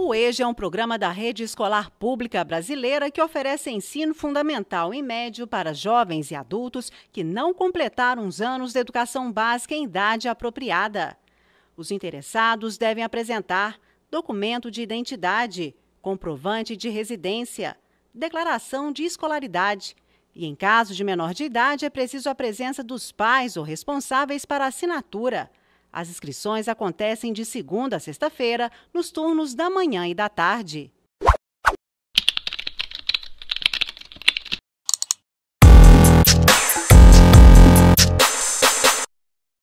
O EJA é um programa da rede escolar pública brasileira que oferece ensino fundamental e médio para jovens e adultos que não completaram os anos de educação básica em idade apropriada. Os interessados devem apresentar documento de identidade, comprovante de residência, declaração de escolaridade. E em caso de menor de idade, é preciso a presença dos pais ou responsáveis para assinatura. As inscrições acontecem de segunda a sexta-feira, nos turnos da manhã e da tarde.